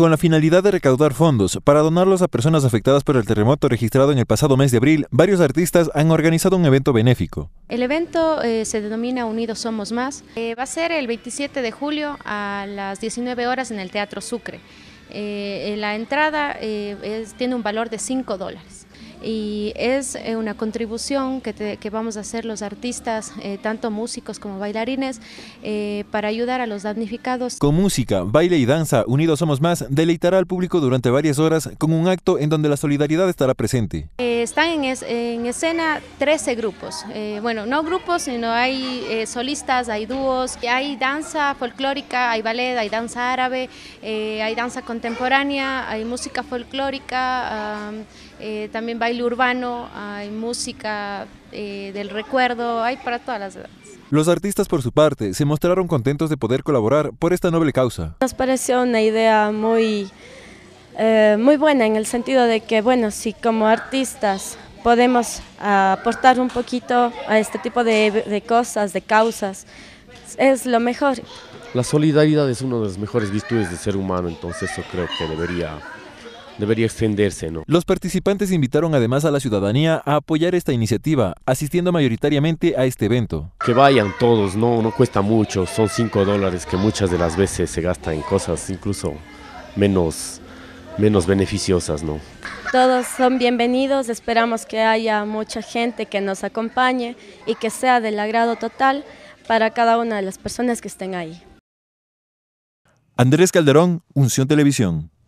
con la finalidad de recaudar fondos para donarlos a personas afectadas por el terremoto registrado en el pasado mes de abril, varios artistas han organizado un evento benéfico. El evento eh, se denomina Unidos Somos Más. Eh, va a ser el 27 de julio a las 19 horas en el Teatro Sucre. Eh, la entrada tiene un valor de 5 dólares y es eh, una contribución que, vamos a hacer los artistas, eh, tanto músicos como bailarines, eh, para ayudar a los damnificados. Con música, baile y danza, Unidos Somos Más deleitará al público durante varias horas con un acto en donde la solidaridad estará presente. están en, escena 13 grupos, bueno, no grupos, sino hay solistas, hay dúos, hay danza folclórica, hay ballet, hay danza árabe, hay danza contemporánea, hay música folclórica, también baile el urbano, hay música eh, del recuerdo, hay para todas las edades. Los artistas, por su parte, se mostraron contentos de poder colaborar por esta noble causa. Nos pareció una idea muy, eh, muy buena en el sentido de que, bueno, si como artistas podemos aportar un poquito a este tipo de, de cosas, de causas, es lo mejor. La solidaridad es una de las mejores virtudes del ser humano, entonces eso creo que debería debería extenderse. ¿no? Los participantes invitaron además a la ciudadanía a apoyar esta iniciativa, asistiendo mayoritariamente a este evento. Que vayan todos, no, no cuesta mucho, son 5 dólares que muchas de las veces se gastan en cosas incluso menos, menos beneficiosas. ¿no? Todos son bienvenidos, esperamos que haya mucha gente que nos acompañe y que sea del agrado total para cada una de las personas que estén ahí. Andrés Calderón, Unción Televisión.